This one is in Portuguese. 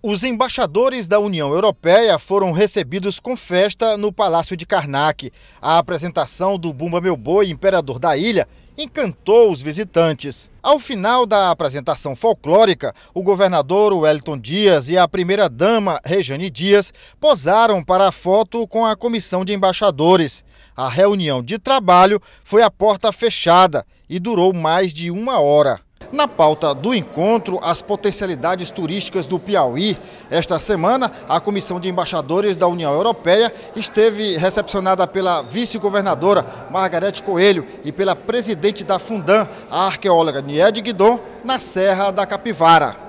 Os embaixadores da União Europeia foram recebidos com festa no Palácio de Karnak. A apresentação do Bumba Meu Boi, imperador da ilha, encantou os visitantes. Ao final da apresentação folclórica, o governador Wellington Dias e a primeira-dama Rejane Dias posaram para a foto com a comissão de embaixadores. A reunião de trabalho foi a porta fechada e durou mais de uma hora. Na pauta do encontro, as potencialidades turísticas do Piauí. Esta semana, a Comissão de Embaixadores da União Europeia esteve recepcionada pela vice-governadora Margarete Coelho e pela presidente da Fundan, a arqueóloga Nied Guidon, na Serra da Capivara.